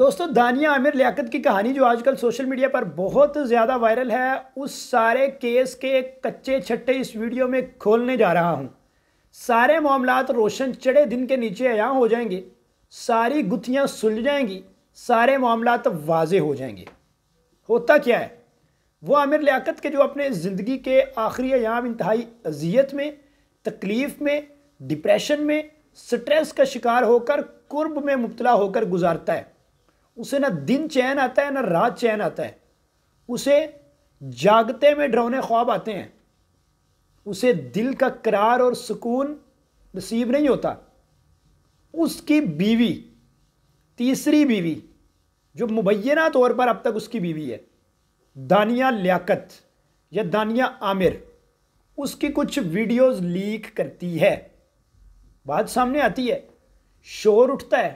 दोस्तों दानिया आमिर लियाकत की कहानी जो आजकल सोशल मीडिया पर बहुत ज़्यादा वायरल है उस सारे केस के कच्चे छट्टे इस वीडियो में खोलने जा रहा हूँ सारे मामला रोशन चढ़े दिन के नीचे आया हो जाएंगे सारी गुत्थियाँ सुलझ जाएंगी सारे मामला वाजे हो जाएंगे होता क्या है वो आमिर लियाकत के जो अपने ज़िंदगी के आखिरी अयाम इंतहाई अजियत में तकलीफ़ में डिप्रेशन में स्ट्रेस का शिकार होकर कुर्ब में मुबतला होकर गुजारता है उसे ना दिन चैन आता है ना रात चैन आता है उसे जागते में ड्रोने ख्वाब आते हैं उसे दिल का करार और सुकून नसीब नहीं होता उसकी बीवी तीसरी बीवी जो मुबैना तौर पर अब तक उसकी बीवी है दानिया लियाकत या दानिया आमिर उसकी कुछ वीडियोस लीक करती है बात सामने आती है शोर उठता है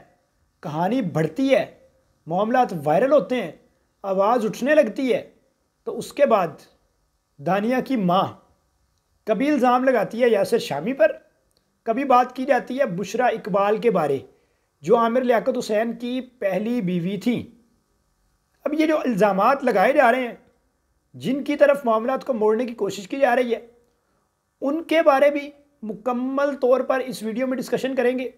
कहानी बढ़ती है मामला वायरल होते हैं आवाज़ उठने लगती है तो उसके बाद दानिया की माँ कभी इल्ज़ाम लगाती है यासर शामी पर कभी बात की जाती है बुशरा इकबाल के बारे जो आमिर लियाकत हुसैन की पहली बीवी थी अब ये जो इल्ज़ाम लगाए जा रहे हैं जिनकी तरफ मामला को मोड़ने की कोशिश की जा रही है उनके बारे भी मुकम्मल तौर पर इस वीडियो में डिस्कशन करेंगे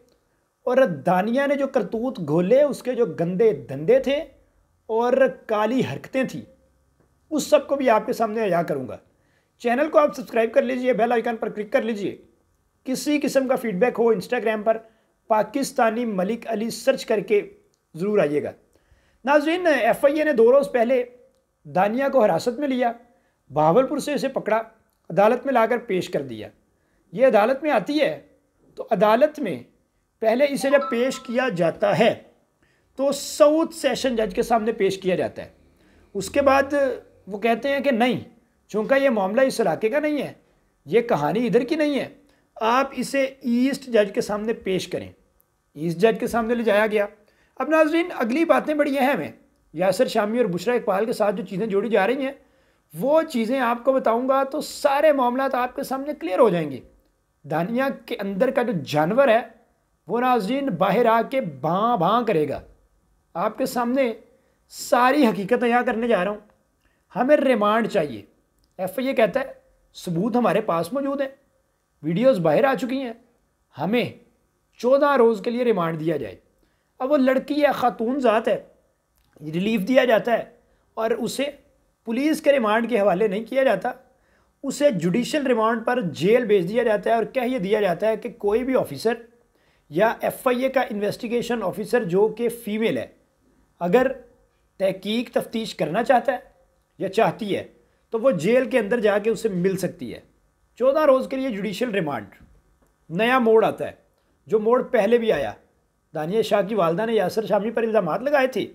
और दानिया ने जो करतूत घोले उसके जो गंदे धंधे थे और काली हरकतें थी उस सब को भी आपके सामने अजा करूँगा चैनल को आप सब्सक्राइब कर लीजिए बेल आइकन पर क्लिक कर लीजिए किसी किस्म का फीडबैक हो इंस्टाग्राम पर पाकिस्तानी मलिक अली सर्च करके ज़रूर आइएगा नाजीन एफ आई ए ने दो रोज़ पहले दानिया को हिरासत में लिया बहावलपुर से इसे पकड़ा अदालत में लाकर पेश कर दिया ये अदालत में आती है तो अदालत में पहले इसे जब पेश किया जाता है तो साउथ सेशन जज के सामने पेश किया जाता है उसके बाद वो कहते हैं कि नहीं चूँकि ये मामला इस इलाके का नहीं है ये कहानी इधर की नहीं है आप इसे ईस्ट जज के सामने पेश करें ईस्ट जज के सामने ले जाया गया अब नाजरीन अगली बातें बड़ी अहम हैं यासर शामी और बुशरा इकबाल के साथ जो चीज़ें जोड़ी जा रही हैं वो चीज़ें आपको बताऊंगा तो सारे मामला आपके सामने क्लियर हो जाएंगे दानिया के अंदर का जो जानवर है वो नाजीन बाहर आके भाँ भाँ करेगा आपके सामने सारी हकीकत यहाँ करने जा रहा हूँ हमें रिमांड चाहिए एफ आई ए कहता है सबूत हमारे पास मौजूद हैं वीडियोस बाहर आ चुकी हैं हमें चौदह रोज़ के लिए रिमांड दिया जाए अब वो लड़की या ख़ातून ज़ात है रिलीफ दिया जाता है और उसे पुलिस के रिमांड के हवाले नहीं किया जाता उसे जुडिशल रिमांड पर जेल भेज दिया जाता है और कह ये दिया जाता है कि कोई भी ऑफिसर या एफआईए का इन्वेस्टिगेशन ऑफिसर जो कि फ़ीमेल है अगर तहकीक तफ्तीश करना चाहता है या चाहती है तो वो जेल के अंदर जाके उसे मिल सकती है चौदह रोज़ के लिए जुडिशल रिमांड नया मोड़ आता है जो मोड़ पहले भी आया दानिया शाह की वालदा ने यासर शामी पर इल्ज़ाम लगाए थे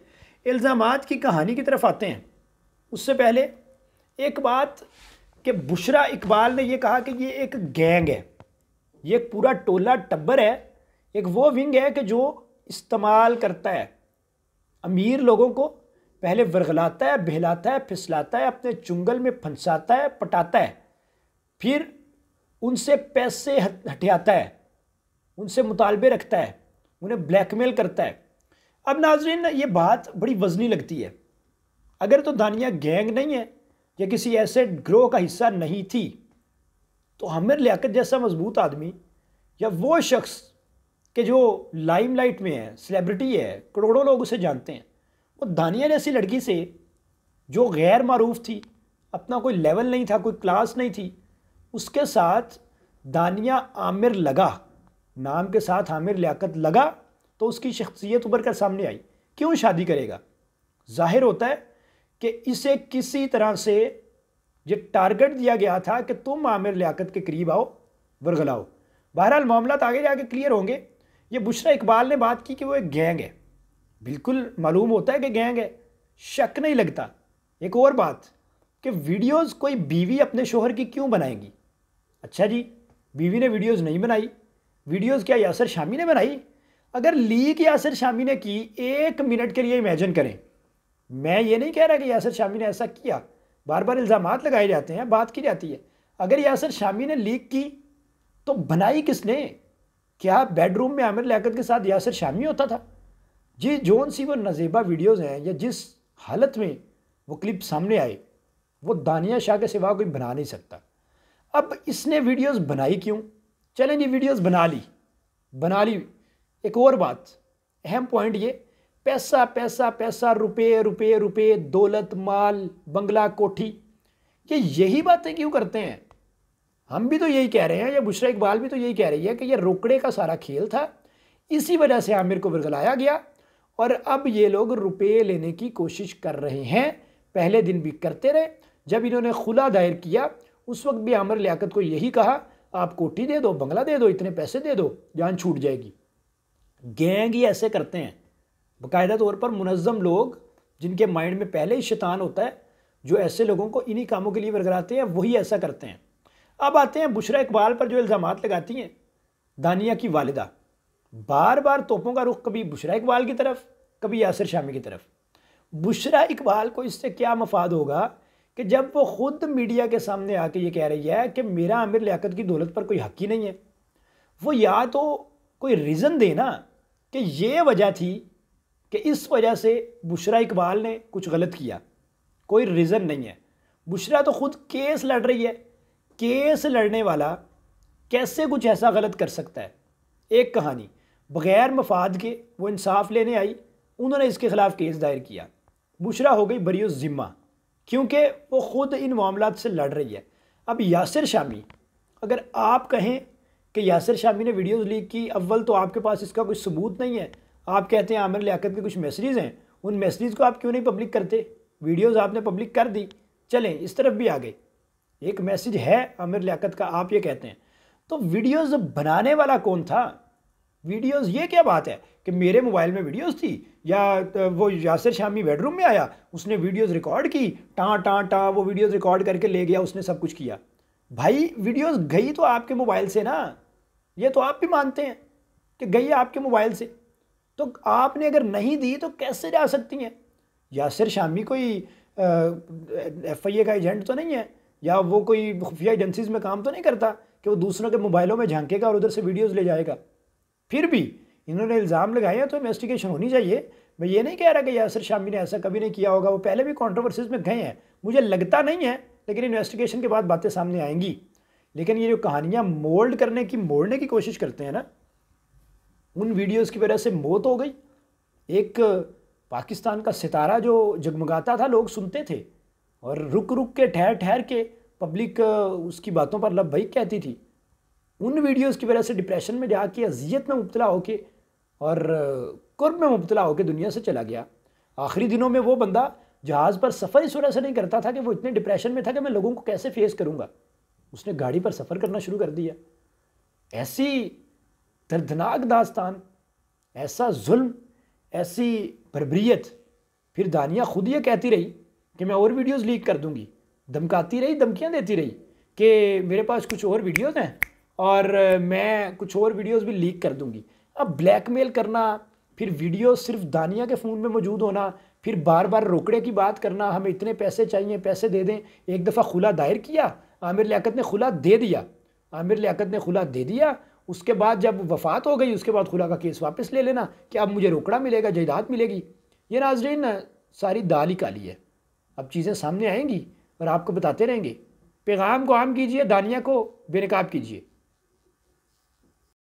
इल्ज़ाम की कहानी की तरफ आते हैं उससे पहले एक बात कि बुशरा इकबाल ने यह कहा कि ये एक गैंग है ये एक पूरा टोला टब्बर है एक वो विंग है कि जो इस्तेमाल करता है अमीर लोगों को पहले वर्गलाता है बहलाता है फिसलाता है अपने चुंगल में फंसाता है पटाता है फिर उनसे पैसे हटियाता है उनसे मुतालबे रखता है उन्हें ब्लैकमेल करता है अब नाजरीन ये बात बड़ी वजनी लगती है अगर तो दानिया गैंग नहीं है या किसी ऐसे ग्रोह का हिस्सा नहीं थी तो हमें लियाकत जैसा मजबूत आदमी या वो शख्स कि जो लाइमलाइट में है सेलिब्रिटी है करोड़ों लोग उसे जानते हैं वो दानिया जैसी लड़की से जो गैर मरूफ थी अपना कोई लेवल नहीं था कोई क्लास नहीं थी उसके साथ दानिया आमिर लगा नाम के साथ आमिर लियाकत लगा तो उसकी शख्सियत उभर कर सामने आई क्यों शादी करेगा जाहिर होता है कि इसे किसी तरह से ये टारगेट दिया गया था कि तुम आमिर लियाकत के करीब आओ वर्गलाओ बहरहाल मामला तो आगे जाके क्लियर होंगे ये बुशरा इकबाल ने बात की कि वो एक गैंग है बिल्कुल मालूम होता है कि गैंग है शक नहीं लगता एक और बात कि वीडियोस कोई बीवी अपने शोहर की क्यों बनाएगी अच्छा जी बीवी ने वीडियोस नहीं बनाई वीडियोस क्या यासर शामी ने बनाई अगर लीक यासर शामी ने की एक मिनट के लिए इमेजिन करें मैं ये नहीं कह रहा कि यासर शामी ने ऐसा किया बार बार इल्ज़ाम लगाए जाते हैं बात की जाती है अगर यासर शामी ने लीक की तो बनाई किसने क्या बेडरूम में आमिर लियाकत के साथ यासर शामी होता था जी जोन सी वो नजेबा वीडियोस हैं या जिस हालत में वो क्लिप सामने आए वो दानिया शाह के सिवा कोई बना नहीं सकता अब इसने वीडियोस बनाई क्यों चलें जी वीडियोस बना ली बना ली एक और बात अहम पॉइंट ये पैसा पैसा पैसा रुपये रुपये रुपये दौलत माल बंगला कोठी ये यही बातें क्यों करते हैं हम भी तो यही कह रहे हैं या बुशरा इकबाल भी तो यही कह रही है कि यह रोकड़े का सारा खेल था इसी वजह से आमिर को बरगलाया गया और अब ये लोग रुपये लेने की कोशिश कर रहे हैं पहले दिन भी करते रहे जब इन्होंने खुला दायर किया उस वक्त भी आमिर लियाकत को यही कहा आप कोठी दे दो बंगला दे दो इतने पैसे दे दो जान छूट जाएगी गैंग ही ऐसे करते हैं बाकायदा तौर पर मुनज़म लोग जिनके माइंड में पहले ही शैतान होता है जो ऐसे लोगों को इन्हीं कामों के लिए बरगलाते हैं वही ऐसा करते हैं अब आते हैं बुशरा इकबाल पर जो इल्ज़ाम लगाती हैं दानिया की वालदा बार बार तोपों का रुख कभी बुशरा इकबाल की तरफ कभी यासर शामी की तरफ बुशरा इकबाल को इससे क्या मफाद होगा कि जब वो ख़ुद मीडिया के सामने आके ये कह रही है कि मेरा आमिर लियाकत की दौलत पर कोई हक ही नहीं है वो या तो कोई रीज़न दे ना कि ये वजह थी कि इस वजह से बुशरा इकबाल ने कुछ गलत किया कोई रीज़न नहीं है बुशरा तो ख़ुद केस लड़ रही है केस लड़ने वाला कैसे कुछ ऐसा गलत कर सकता है एक कहानी बग़ैर मफाद के वो इंसाफ लेने आई उन्होंने इसके ख़िलाफ़ केस दायर किया बुशरा हो गई बरी ज़िम्मा क्योंकि वो ख़ुद इन मामला से लड़ रही है अब यासिर शामी अगर आप कहें कि यासिर शामी ने वीडियोज़ लीक की अव्वल तो आपके पास इसका कुछ सबूत नहीं है आप कहते हैं आमिर लियाकत के कुछ मैसेज़ हैं उन मैसेज को आप क्यों नहीं पब्लिक करते वीडियोस आपने पब्लिक कर दी चलें इस तरफ भी आ गए एक मैसेज है आमिर लियाकत का आप ये कहते हैं तो वीडियोस बनाने वाला कौन था वीडियोस ये क्या बात है कि मेरे मोबाइल में वीडियोस थी या वो यासिर शामी बेडरूम में आया उसने वीडियोस रिकॉर्ड की टाँ टाँ टाँ वो वीडियोस रिकॉर्ड करके ले गया उसने सब कुछ किया भाई वीडियोस गई तो आपके मोबाइल से ना ये तो आप भी मानते हैं कि गई आपके मोबाइल से तो आपने अगर नहीं दी तो कैसे जा सकती हैं यासिर शामी कोई एफ आई ए का एजेंट तो नहीं है या वो कोई खुफिया एजेंसीज में काम तो नहीं करता कि वो दूसरों के मोबाइलों में झांकेगा और उधर से वीडियोज़ ले जाएगा फिर भी इन्होंने इल्ज़ाम लगाए हैं तो इन्वेस्टिगेशन होनी चाहिए मैं ये नहीं कह रहा कि यासर शामी ने ऐसा कभी नहीं किया होगा वो पहले भी कॉन्ट्रोवर्सीज में गए हैं मुझे लगता नहीं है लेकिन इन्वेस्टिगेशन के बाद बातें सामने आएंगी लेकिन ये जो कहानियाँ मोल्ड करने की मोड़ने की कोशिश करते हैं ना उन वीडियोज़ की वजह से मौत हो गई एक पाकिस्तान का सितारा जो जगमगाता था लोग सुनते थे और रुक रुक के ठहर ठहर के पब्लिक उसकी बातों पर लब भाई कहती थी उन वीडियोस की वजह से डिप्रेशन में जाके अजियत में मुबतला होके और कुर्ब में मुबतला होकर दुनिया से चला गया आखिरी दिनों में वो बंदा जहाज़ पर सफ़र इस वजह से नहीं करता था कि वो इतने डिप्रेशन में था कि मैं लोगों को कैसे फेस करूँगा उसने गाड़ी पर सफ़र करना शुरू कर दिया ऐसी दर्दनाक दास्तान ऐसा जुल्म ऐसी बरबरीत फिर दानिया खुद ये कहती रही कि मैं और वीडियोस लीक कर दूंगी धमकाती रही धमकियाँ देती रही कि मेरे पास कुछ और वीडियोस हैं और मैं कुछ और वीडियोस भी लीक कर दूंगी अब ब्लैकमेल करना फिर वीडियो सिर्फ दानिया के फ़ोन में मौजूद होना फिर बार बार रोकड़े की बात करना हमें इतने पैसे चाहिए पैसे दे दें एक दफ़ा खुला दायर किया आमिर लियाकत ने खुला दे दिया आमिर लियाकत ने खुला दे दिया उसके बाद जब वफात हो गई उसके बाद खुला का केस वापस ले लेना कि अब मुझे रोकड़ा मिलेगा जायदाद मिलेगी ये नाजरीन सारी दाल ही काली है अब चीज़ें सामने आएंगी और आपको बताते रहेंगे पैगाम को आम कीजिए दानिया को बेनकाब कीजिए